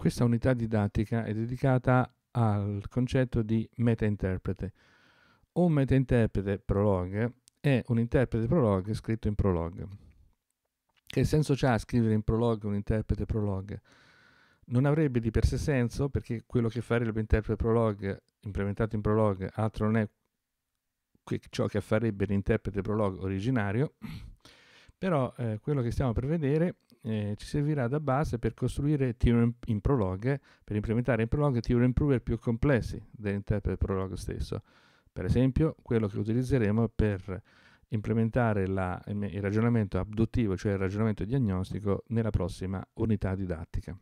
Questa unità didattica è dedicata al concetto di metainterprete. Un metainterprete prologue è un interprete prologue scritto in prologue. Che senso ha scrivere in prologue un interprete prologue? Non avrebbe di per sé senso perché quello che farebbe interprete prologue implementato in prologue altro non è ciò che farebbe l'interprete prologue originario, però eh, quello che stiamo per vedere eh, ci servirà da base per costruire theorem in prolog, per implementare in prolog theorem prover più complessi dell'interprete prolog stesso. Per esempio, quello che utilizzeremo per implementare la, il ragionamento abduttivo, cioè il ragionamento diagnostico, nella prossima unità didattica.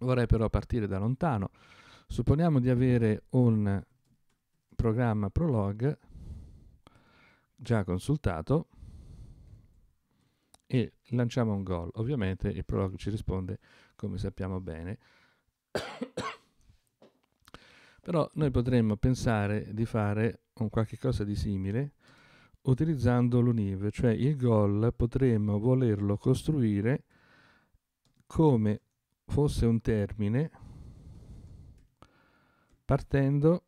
Vorrei però partire da lontano. Supponiamo di avere un programma prolog già consultato e lanciamo un gol. Ovviamente il prologo ci risponde come sappiamo bene. Però noi potremmo pensare di fare un qualche cosa di simile utilizzando l'univ, cioè il gol potremmo volerlo costruire come fosse un termine partendo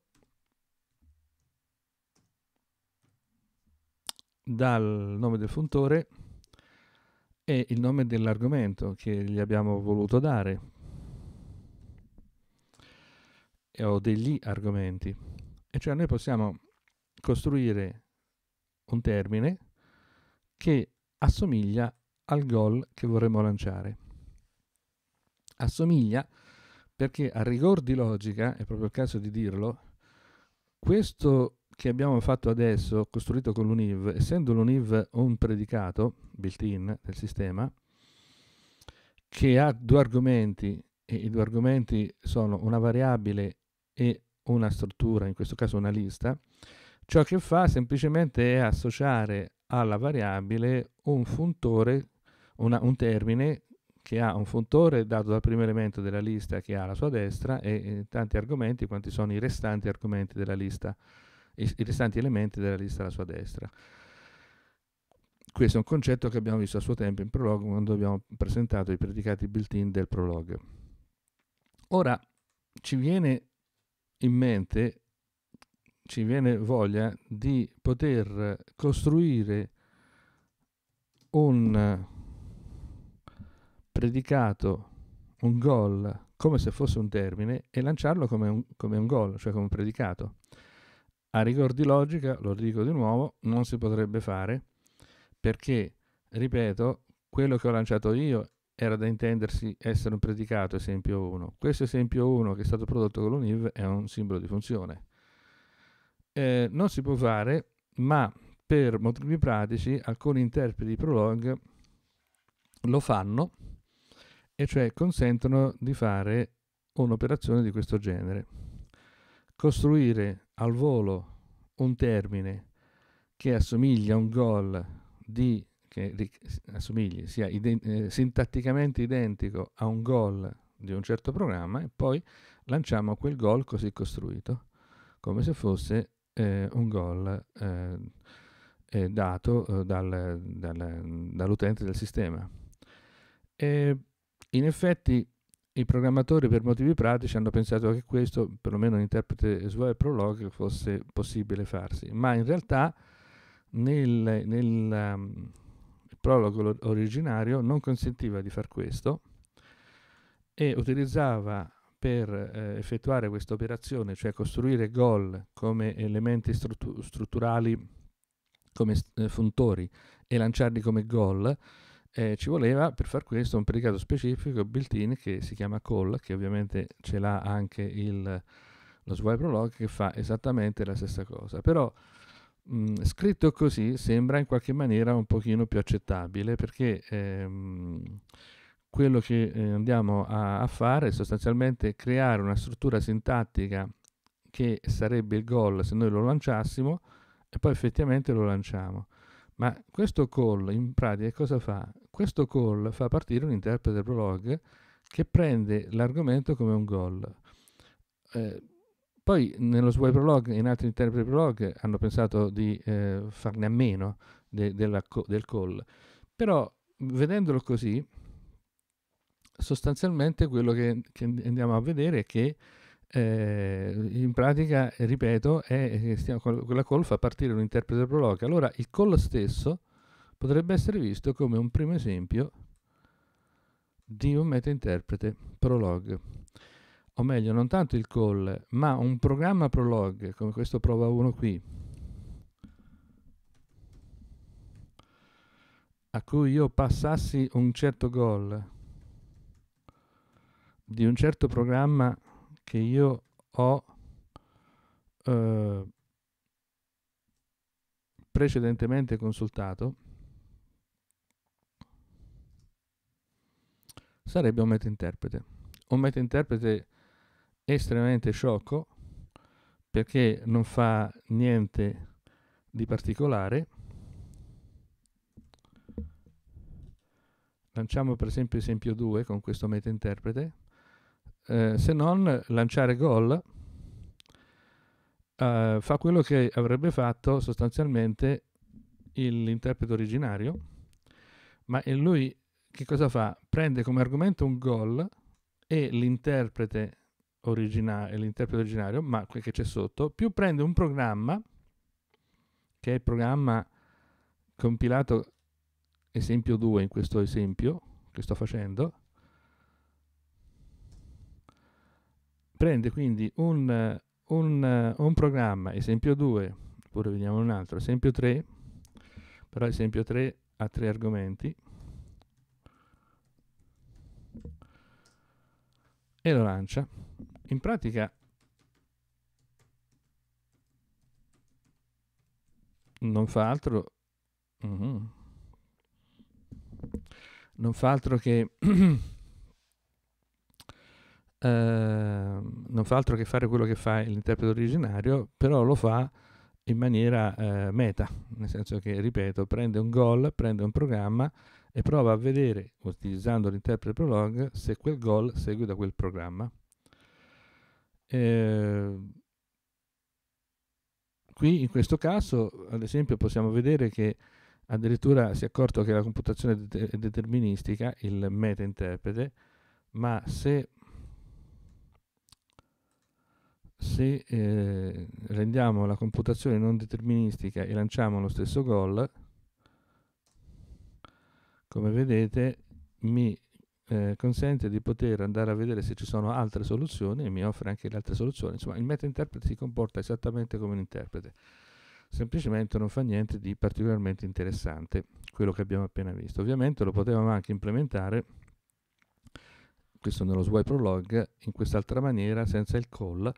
dal nome del funtore è il nome dell'argomento che gli abbiamo voluto dare. E ho degli argomenti. E cioè noi possiamo costruire un termine che assomiglia al gol che vorremmo lanciare. Assomiglia perché a rigor di logica, è proprio il caso di dirlo, questo che abbiamo fatto adesso, costruito con l'UNIV, essendo l'UNIV un predicato built-in del sistema, che ha due argomenti, e i due argomenti sono una variabile e una struttura, in questo caso una lista, ciò che fa semplicemente è associare alla variabile un funtore, una, un termine che ha un funtore dato dal primo elemento della lista che ha alla sua destra e, e eh, tanti argomenti quanti sono i restanti argomenti della lista i restanti elementi della lista alla sua destra. Questo è un concetto che abbiamo visto a suo tempo in prologo quando abbiamo presentato i predicati built-in del prologo. Ora ci viene in mente, ci viene voglia di poter costruire un predicato, un goal, come se fosse un termine, e lanciarlo come un, come un goal, cioè come un predicato. A rigor di logica, lo dico di nuovo, non si potrebbe fare perché, ripeto, quello che ho lanciato io era da intendersi essere un predicato esempio 1. Questo esempio 1 che è stato prodotto con l'UNIV è un simbolo di funzione. Eh, non si può fare, ma per motivi pratici alcuni interpreti di Prolog lo fanno, e cioè consentono di fare un'operazione di questo genere. Costruire al volo un termine che assomiglia a un gol di, che assomigli, sia ident- eh, sintatticamente identico a un gol di un certo programma e poi lanciamo quel gol così costruito, come se fosse eh, un gol eh, eh dato eh, dal, dal, dall'utente del sistema. E in effetti i programmatori per motivi pratici hanno pensato che questo, perlomeno un interprete e Prolog, fosse possibile farsi, ma in realtà nel, nel um, prologo originario non consentiva di far questo e utilizzava per eh, effettuare questa operazione, cioè costruire goal come elementi struttu strutturali, come eh, funtori e lanciarli come goal, eh, ci voleva per far questo un predicato specifico built-in che si chiama call, che ovviamente ce l'ha anche il, lo swipe prolog che fa esattamente la stessa cosa. Però mh, mm, scritto così sembra in qualche maniera un pochino più accettabile perché ehm, quello che eh, andiamo a, a, fare è sostanzialmente creare una struttura sintattica che sarebbe il goal se noi lo lanciassimo e poi effettivamente lo lanciamo. Ma questo call in pratica cosa fa? Questo call fa partire un interprete prolog che prende l'argomento come un goal. Eh, poi nello swipe prolog e in altri interpreti prolog hanno pensato di eh, farne a meno de- co- del call. Però vedendolo così, sostanzialmente quello che, che andiamo a vedere è che eh, in pratica, ripeto, è eh, stiamo con call fa partire un interprete prologue. Allora il call stesso potrebbe essere visto come un primo esempio di un meta interprete prologue. O meglio, non tanto il call, ma un programma prologue, come questo prova 1 qui, a cui io passassi un certo goal di un certo programma che io ho eh, precedentemente consultato sarebbe un meta interprete Un meta interprete estremamente sciocco perché non fa niente di particolare. Lanciamo per esempio esempio 2 con questo meta interprete eh, se non lanciare gol, eh, fa quello che avrebbe fatto sostanzialmente l'interprete originario, ma lui che cosa fa? Prende come argomento un gol e l'interprete, origina- l'interprete originario, ma quel che c'è sotto, più prende un programma, che è il programma compilato esempio 2 in questo esempio che sto facendo, prende quindi un, un, un programma, esempio 2, oppure vediamo un altro, esempio 3, però esempio 3 ha tre argomenti, e lo lancia. In pratica non fa altro uh-huh. non fa altro che uh, non fa altro che fare quello che fa l'interprete originario, però lo fa in maniera eh, meta, nel senso che, ripeto, prende un goal, prende un programma e prova a vedere, utilizzando l'interprete prolog, se quel goal segue da quel programma. Eh, qui in questo caso, ad esempio, possiamo vedere che addirittura si è accorto che la computazione è deterministica, il meta interprete, ma se se eh, rendiamo la computazione non deterministica e lanciamo lo stesso gol, come vedete mi eh, consente di poter andare a vedere se ci sono altre soluzioni e mi offre anche le altre soluzioni. Insomma, il meta interprete si comporta esattamente come un interprete, semplicemente non fa niente di particolarmente interessante, quello che abbiamo appena visto. Ovviamente lo potevamo anche implementare questo nello swipe prolog in quest'altra maniera senza il call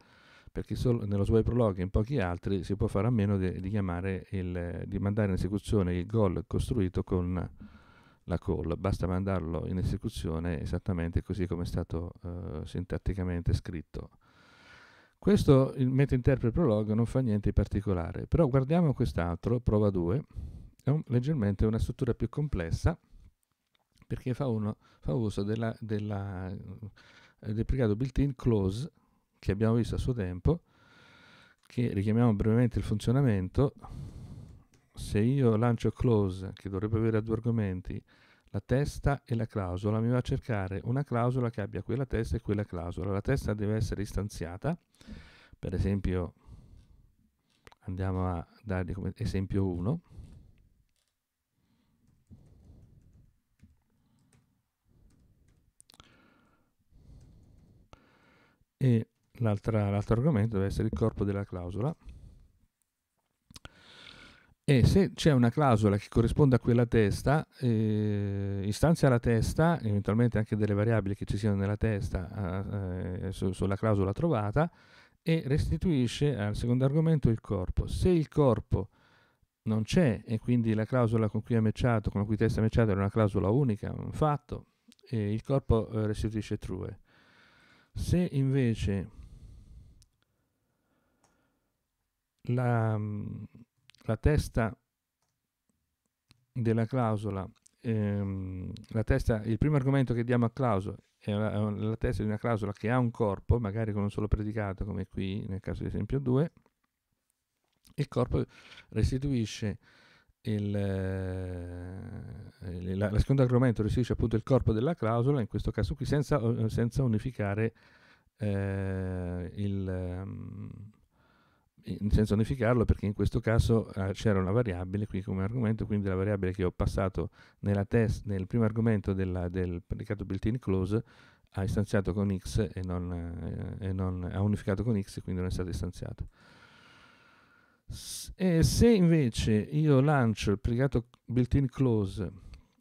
perché solo nello swipe prolog e in pochi altri si può fare a meno de, di, il, di mandare in esecuzione il gol costruito con la call, basta mandarlo in esecuzione esattamente così come è stato eh, sintatticamente scritto. Questo il metainterpret prologue non fa niente di particolare, però guardiamo quest'altro, prova 2, è un, leggermente una struttura più complessa perché fa, uno, fa uso della, della, del pregato built-in close che abbiamo visto a suo tempo, che richiamiamo brevemente il funzionamento, se io lancio close, che dovrebbe avere due argomenti, la testa e la clausola, mi va a cercare una clausola che abbia quella testa e quella clausola. La testa deve essere istanziata, per esempio andiamo a dargli come esempio 1, e l'altro argomento deve essere il corpo della clausola. E se c'è una clausola che corrisponde a quella testa, eh, istanzia la testa, eventualmente anche delle variabili che ci siano nella testa eh, su, sulla clausola trovata, e restituisce al secondo argomento il corpo. Se il corpo non c'è e quindi la clausola con cui è matchato, con la cui testa è matchato era una clausola unica, un fatto, eh, il corpo eh, restituisce true. Se invece la, la testa della clausola, ehm, la testa, il primo argomento che diamo a clausola è la, la, testa di una clausola che ha un corpo, magari con un solo predicato come qui nel caso di esempio 2, il corpo restituisce il, eh, il, la, la secondo argomento restituisce appunto il corpo della clausola, in questo caso qui, senza, senza unificare eh, il, ehm, senza unificarlo perché in questo caso eh, c'era una variabile qui come argomento, quindi la variabile che ho passato test, nel primo argomento della, del predicato built-in close ha istanziato con x e non, eh, e non, ha unificato con x quindi non è stato istanziato. e se invece io lancio il predicato built-in close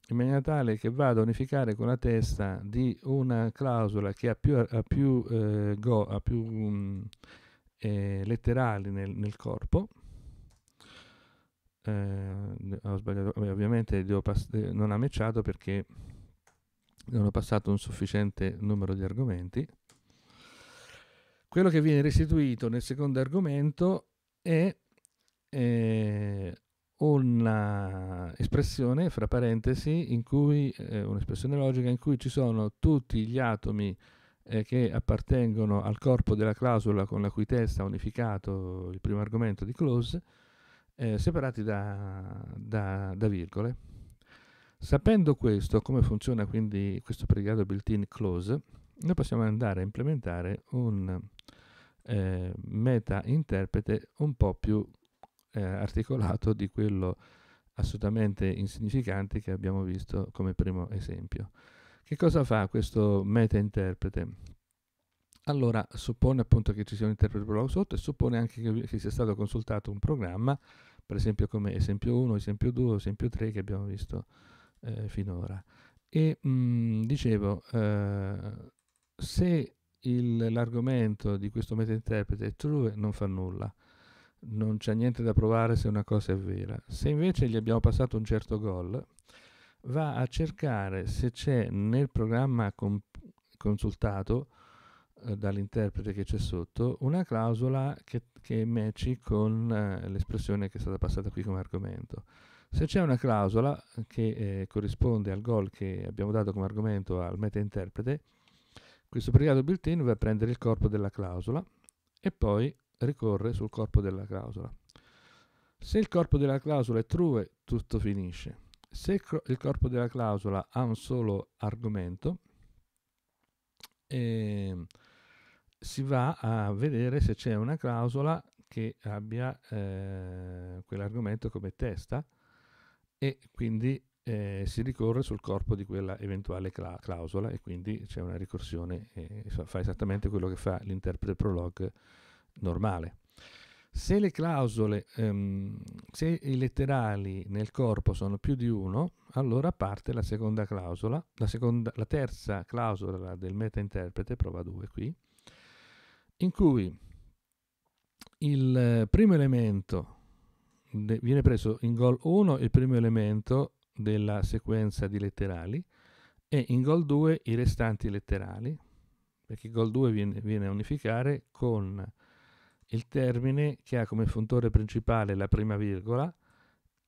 in maniera tale che vado a unificare con la testa di una clausola che ha più, ha più, eh, go, ha più um, eh, letterali nel, nel corpo. Eh, ho sbagliato, ovviamente pass- eh, non ha matchato perché non ho passato un sufficiente numero di argomenti. Quello che viene restituito nel secondo argomento è eh, un'espressione, fra parentesi, in cui, eh, un'espressione logica in cui ci sono tutti gli atomi eh, che appartengono al corpo della clausola con la cui testa ha unificato il primo argomento di Close, eh, separati da, da, da, virgole. Sapendo questo, come funziona quindi questo pregrado built-in Close, noi possiamo andare a implementare un eh, meta interprete un po' più eh, articolato di quello assolutamente insignificante che abbiamo visto come primo esempio. Che cosa fa questo meta-interprete? Allora, suppone appunto che ci sia un interprete prologo sotto e suppone anche che, che sia stato consultato un programma, per esempio come esempio 1, esempio 2, esempio 3 che abbiamo visto eh, finora. E mh, mm, dicevo, eh, se l'argomento di questo meta interprete è true, non fa nulla, non c'è niente da provare se una cosa è vera. Se invece gli abbiamo passato un certo gol, va a cercare se c'è nel programma consultato eh, dall'interprete che c'è sotto una clausola che, che matchi con eh, l'espressione che è stata passata qui come argomento. Se c'è una clausola che eh, corrisponde al goal che abbiamo dato come argomento al meta interprete, questo pregato built-in va a prendere il corpo della clausola e poi ricorre sul corpo della clausola. Se il corpo della clausola è true, tutto finisce. Se il corpo della clausola ha un solo argomento, eh, si va a vedere se c'è una clausola che abbia eh, quell'argomento come testa e quindi eh, si ricorre sul corpo di quella eventuale cla clausola e quindi c'è una ricorsione e fa, esattamente quello che fa l'interprete prologue normale. Se le clausole, ehm, se i letterali nel corpo sono più di uno, allora parte la seconda clausola, la, seconda, la terza clausola del meta-interprete, prova 2 qui, in cui il primo elemento viene preso in gol 1 il primo elemento della sequenza di letterali e in gol 2 i restanti letterali, perché gol 2 viene, viene a unificare con il termine che ha come funtore principale la prima virgola,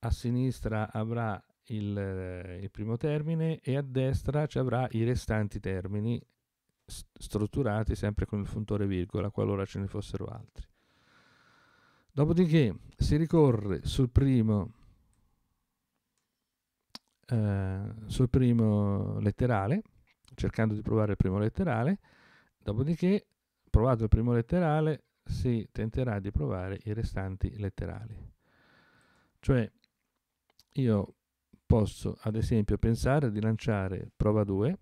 a sinistra avrà il, eh, il primo termine e a destra ci avrà i restanti termini strutturati sempre con il funtore virgola, qualora ce ne fossero altri. Dopodiché si ricorre sul primo, eh, sul primo letterale, cercando di provare il primo letterale, dopodiché, provato il primo letterale, si tenterà di provare i restanti letterali. Cioè, io posso ad esempio pensare di lanciare prova 2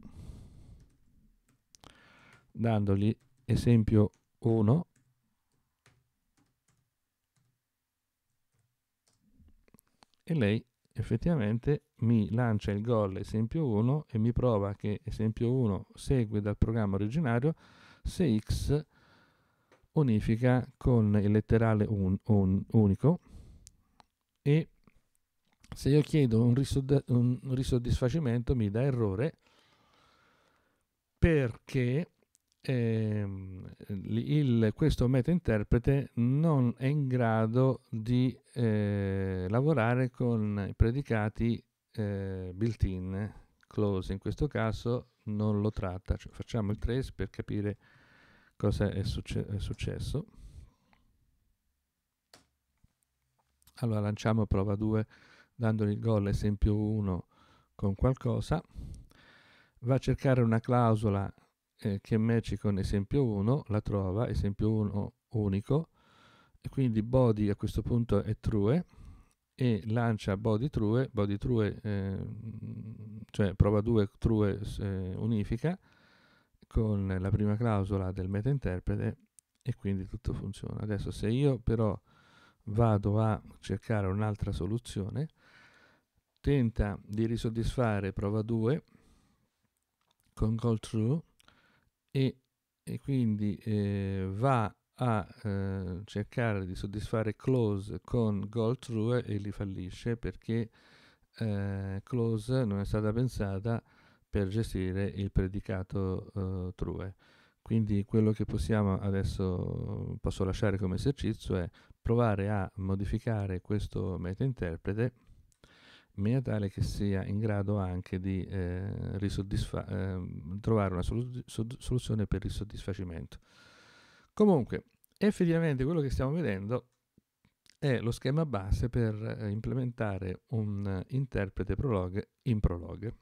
dandogli esempio 1 e lei effettivamente mi lancia il gol esempio 1 e mi prova che esempio 1 segue dal programma originario se x è unifica con il letterale un, un, unico e se io chiedo un, risodda- un risoddisfacimento mi dà errore perché ehm, il, questo metainterprete non è in grado di eh, lavorare con i predicati eh, built-in, close in questo caso non lo tratta, cioè, facciamo il trace per capire cosa è, succe- è successo. Allora lanciamo prova 2 dandogli il gol esempio 1 con qualcosa. Va a cercare una clausola eh, che matchi con esempio 1, la trova, esempio 1 unico, e quindi body a questo punto è true e lancia body true, body true, eh, cioè prova 2 true eh, unifica, con la prima clausola del meta interprete e quindi tutto funziona. Adesso se io però vado a cercare un'altra soluzione, tenta di risoddisfare prova 2 con call true e, e quindi eh, va a eh, cercare di soddisfare close con goal true e li fallisce perché eh, close non è stata pensata per gestire il predicato eh, true. Quindi quello che possiamo adesso posso lasciare come esercizio è provare a modificare questo meta interprete in maniera tale che sia in grado anche di eh, eh, trovare una solu soluzione per il soddisfacimento. Comunque, effettivamente quello che stiamo vedendo è lo schema base per eh, implementare un interprete prologue in prologue.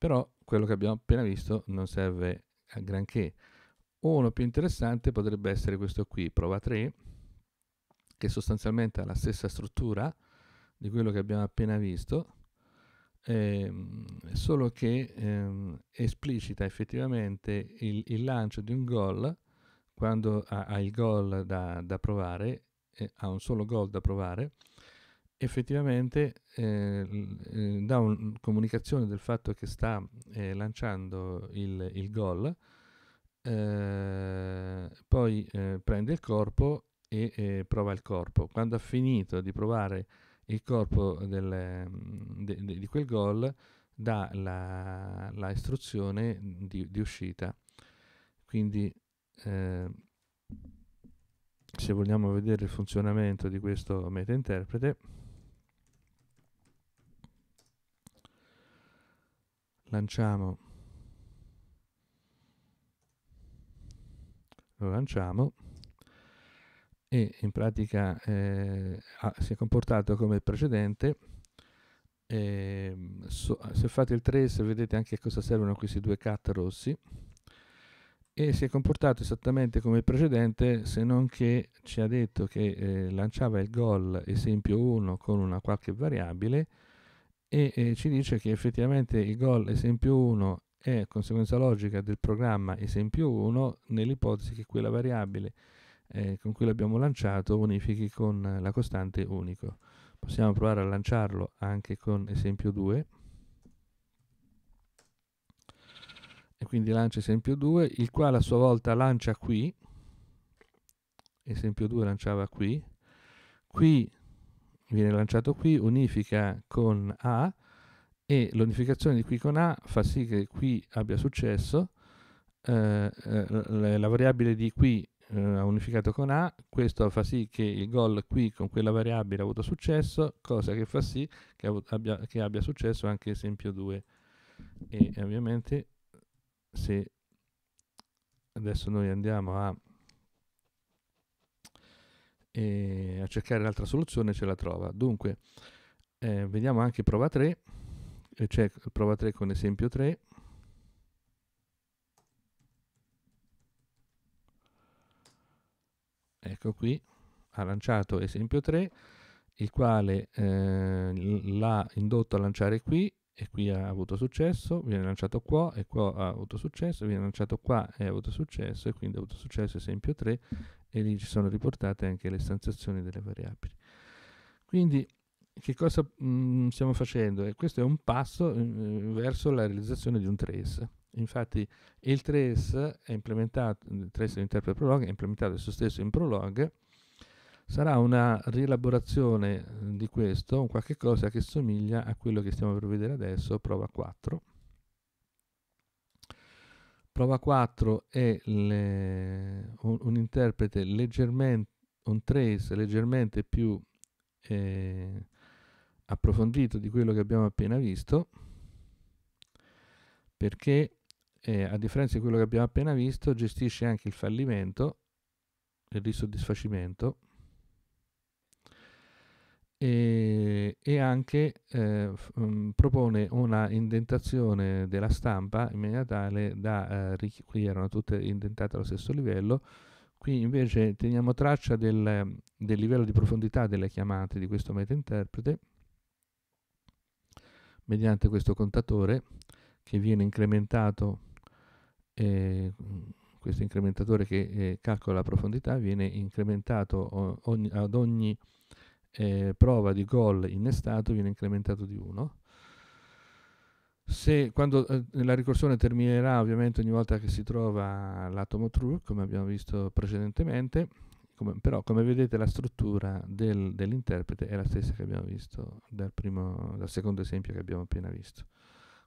Però quello che abbiamo appena visto non serve a granché. Uno più interessante potrebbe essere questo qui, prova 3, che sostanzialmente ha la stessa struttura di quello che abbiamo appena visto, ehm, solo che ehm, esplicita effettivamente il, il, lancio di un gol quando ha, ha il gol da, da provare, eh, ha un solo gol da provare, effettivamente eh, eh dà un, comunicazione del fatto che sta eh, lanciando il, il gol, eh, poi eh, prende il corpo e eh, prova il corpo. Quando ha finito di provare il corpo del, mm, de, de, di quel gol, dà la, la istruzione di, di, uscita. Quindi se vogliamo vedere il funzionamento di questo meta interprete, lanciamo lo lanciamo e in pratica eh, ah, si è comportato come il precedente eh, so, ah, se fate il trace vedete anche a cosa servono questi due cat rossi e si è comportato esattamente come il precedente se non che ci ha detto che eh, lanciava il gol esempio 1 con una qualche variabile e eh, ci dice che effettivamente il gol esempio 1 è conseguenza logica del programma esempio 1 nell'ipotesi che quella variabile eh, con cui l'abbiamo lanciato unifichi con la costante unico. Possiamo provare a lanciarlo anche con esempio 2. E quindi lancia esempio 2, il quale a sua volta lancia qui, esempio 2 lanciava qui, qui viene lanciato qui, unifica con A e l'unificazione di qui con A fa sì che qui abbia successo, eh, eh la variabile di qui eh, ha unificato con A, questo fa sì che il gol qui con quella variabile ha avuto successo, cosa che fa sì che abbia, che abbia successo anche esempio 2. E ovviamente se adesso noi andiamo a e a cercare l'altra soluzione ce la trova. Dunque, eh, vediamo anche prova 3, eh, cioè prova 3 con esempio 3. Ecco qui, ha lanciato esempio 3, il quale eh, l'ha indotto a lanciare qui e qui ha avuto successo, viene lanciato qua e qua ha avuto successo, viene lanciato qua e ha avuto successo e quindi ha avuto successo esempio 3 e lì ci sono riportate anche le stanziazioni delle variabili. Quindi che cosa mh, mm, stiamo facendo? E eh, questo è un passo mh, eh, verso la realizzazione di un trace. Infatti il trace è implementato, il trace dell'interpreter prolog è implementato esso stesso in prolog, sarà una rielaborazione eh, di questo, un qualche cosa che somiglia a quello che stiamo per vedere adesso, prova 4 Prova 4 è le, un, un, interprete leggermente, un trace leggermente più eh, approfondito di quello che abbiamo appena visto, perché eh, a differenza di quello che abbiamo appena visto gestisce anche il fallimento e il risoddisfacimento e, e anche eh, f- mm, propone una indentazione della stampa in maniera tale da, eh, richi- qui erano tutte indentate allo stesso livello, qui invece teniamo traccia del, del livello di profondità delle chiamate di questo meta interprete mediante questo contatore che viene incrementato eh, questo incrementatore che eh, calcola la profondità viene incrementato ogni, ad ogni eh, prova di gol innestato viene incrementato di 1. Se, quando eh, la ricorsione terminerà ovviamente ogni volta che si trova l'atomo true, come abbiamo visto precedentemente, come, però come vedete la struttura del, dell'interprete è la stessa che abbiamo visto dal, primo, dal, secondo esempio che abbiamo appena visto.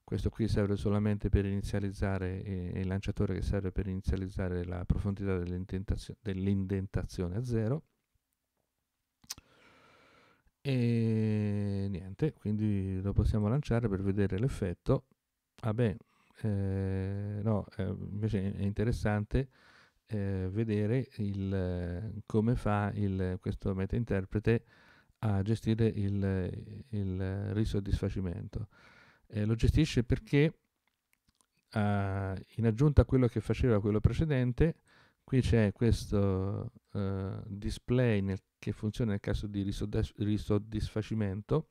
Questo qui serve solamente per inizializzare, eh, il lanciatore che serve per inizializzare la profondità dell'indentazione a 0 e niente quindi lo possiamo lanciare per vedere l'effetto ah beh eh, no eh, invece è interessante eh, vedere il, come fa il, questo meta interprete a gestire il, il risoddisfacimento eh, lo gestisce perché ah, in aggiunta a quello che faceva quello precedente qui c'è questo eh, display nel, che funziona nel caso di risoddisfacimento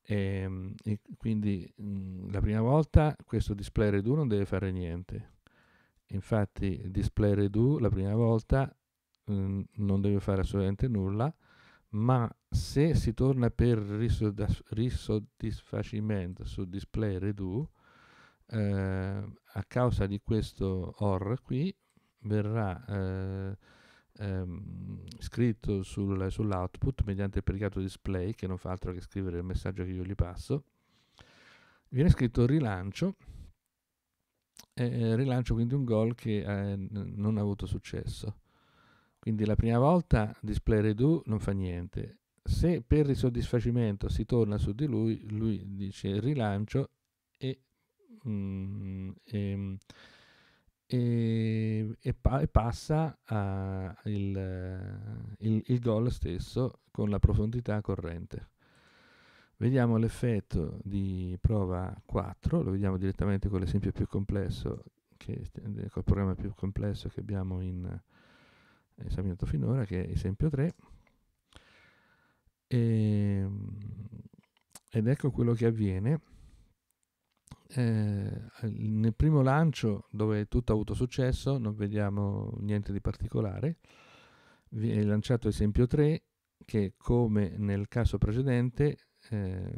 e, ehm, e quindi mh, mm, la prima volta questo display redo non deve fare niente infatti il display redo la prima volta mh, mm, non deve fare assolutamente nulla ma se si torna per risoddisfacimento su display redo eh, a causa di questo OR qui verrà eh, ehm, scritto sul, sull'output mediante il predicato display che non fa altro che scrivere il messaggio che io gli passo. Viene scritto rilancio, eh, rilancio quindi un gol che eh, non ha avuto successo. Quindi la prima volta display redo non fa niente. Se per soddisfacimento si torna su di lui, lui dice rilancio e, mm, e mm, e, e, pa- e passa il, il, il gol stesso con la profondità corrente. Vediamo l'effetto di prova 4, lo vediamo direttamente con l'esempio più complesso, che, eh, col programma più complesso che abbiamo in, esaminato eh, finora, che è esempio 3. E, ehm, ed ecco quello che avviene eh, nel primo lancio dove tutto ha avuto successo, non vediamo niente di particolare, viene lanciato esempio 3 che come nel caso precedente, eh,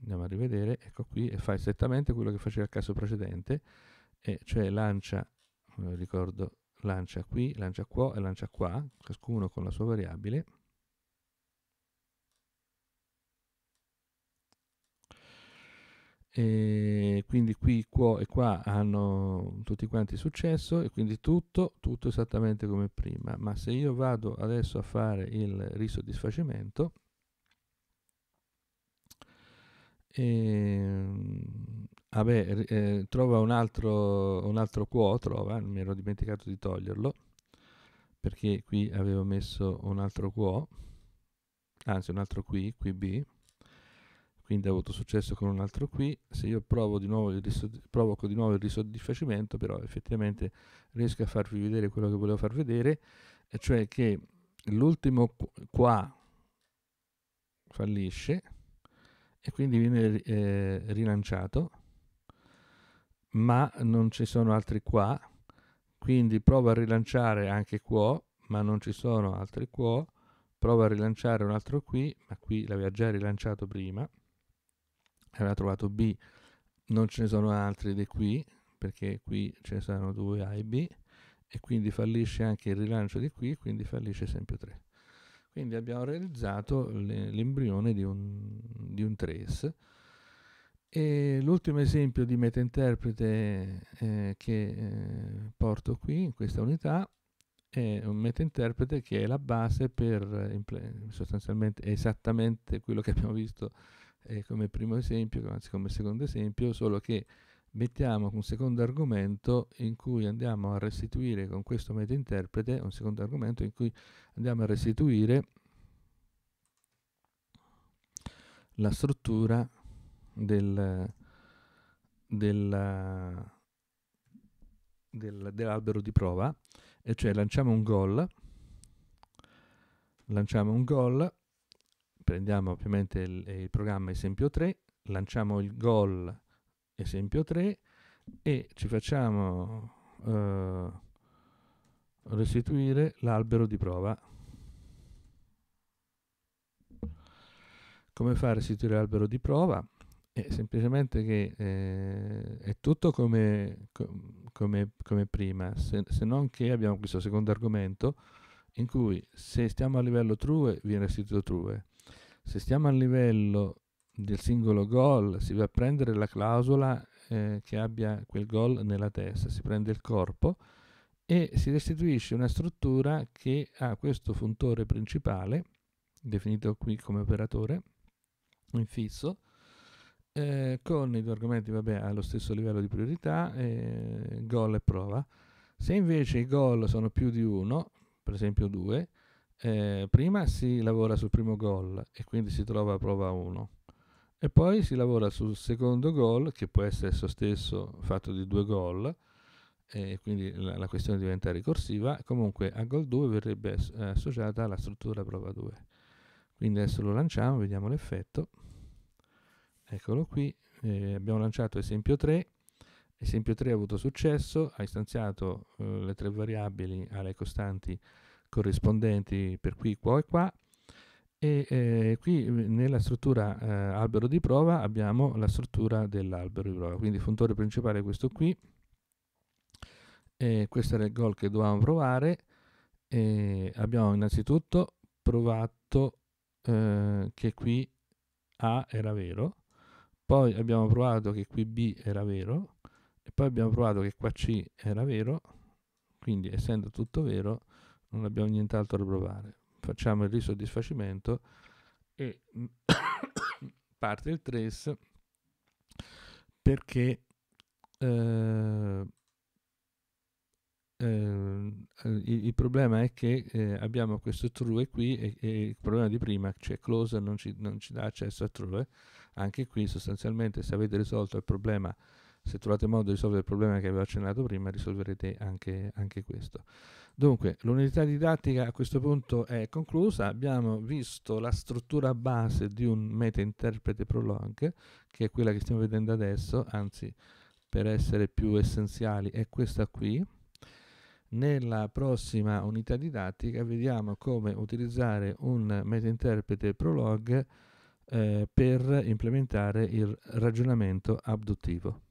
andiamo a rivedere, ecco qui, fa esattamente quello che faceva il caso precedente, e cioè lancia, eh, ricordo, lancia qui, lancia qua e lancia qua, ciascuno con la sua variabile, e quindi qui, qua e qua hanno tutti quanti successo e quindi tutto, tutto esattamente come prima ma se io vado adesso a fare il risoddisfacimento e, ehm, vabbè, eh, trova un altro, un altro quo trova, mi ero dimenticato di toglierlo perché qui avevo messo un altro quo anzi un altro qui, qui B quindi ho avuto successo con un altro qui, se io provo di nuovo provoco di nuovo il risoddisfacimento, però effettivamente riesco a farvi vedere quello che volevo far vedere, e cioè che l'ultimo qua fallisce e quindi viene eh, rilanciato, ma non ci sono altri qua, quindi provo a rilanciare anche qua, ma non ci sono altri qua, provo a rilanciare un altro qui, ma qui l'aveva già rilanciato prima, aveva trovato B, non ce ne sono altri di qui, perché qui ce ne sono due A e B, e quindi fallisce anche il rilancio di qui, quindi fallisce sempre 3. Quindi abbiamo realizzato l'embrione di un, di un trace. E l'ultimo esempio di metainterprete eh, che eh, porto qui in questa unità è un metainterprete che è la base per eh, sostanzialmente esattamente quello che abbiamo visto eh, come primo esempio, anzi come secondo esempio, solo che mettiamo un secondo argomento in cui andiamo a restituire con questo meta interprete, un secondo argomento in cui andiamo a restituire la struttura del, del, del, dell'albero di prova, e cioè lanciamo un gol, lanciamo un gol prendiamo ovviamente il, eh, il programma esempio 3, lanciamo il gol esempio 3 e ci facciamo eh, restituire l'albero di prova. Come fa a restituire l'albero di prova? È semplicemente che eh, è tutto come, come, come prima, se, se, non che abbiamo questo secondo argomento in cui se stiamo a livello true viene restituito true, se stiamo al livello del singolo gol si va a prendere la clausola eh, che abbia quel gol nella testa, si prende il corpo e si restituisce una struttura che ha questo funtore principale, definito qui come operatore, in fisso, eh, con i due argomenti vabbè, allo stesso livello di priorità, eh, gol e prova. Se invece i gol sono più di uno, per esempio due, eh, prima si lavora sul primo gol e quindi si trova a prova 1 e poi si lavora sul secondo gol che può essere esso stesso fatto di due gol e quindi la, la questione diventa ricorsiva comunque a gol 2 verrebbe eh, associata la struttura prova 2 quindi adesso lo lanciamo vediamo l'effetto eccolo qui eh, abbiamo lanciato esempio 3 esempio 3 ha avuto successo ha istanziato eh, le tre variabili alle costanti corrispondenti per qui, qua e qua. E eh, qui mhmm, nella struttura eh, albero di prova abbiamo la struttura dell'albero di prova, quindi il funtore principale è questo qui, e questo era il gol che dovevamo provare. E abbiamo innanzitutto provato eh, che qui A era vero, poi abbiamo provato che qui B era vero, e poi abbiamo provato che qua C era vero, quindi essendo tutto vero non abbiamo nient'altro da provare. Facciamo il risoddisfacimento e parte il trace perché eh, eh, il, problema è che eh, abbiamo questo true qui e, e, il problema di prima, cioè close non ci, non ci dà accesso a true, anche qui sostanzialmente se avete risolto il problema se trovate modo di risolvere il problema che avevo accennato prima, risolverete anche, anche questo. Dunque, l'unità didattica a questo punto è conclusa, abbiamo visto la struttura base di un meta-interprete prolong, che è quella che stiamo vedendo adesso, anzi, per essere più essenziali, è questa qui. Nella prossima unità didattica vediamo come utilizzare un meta-interprete prolog eh, per implementare il ragionamento abduttivo.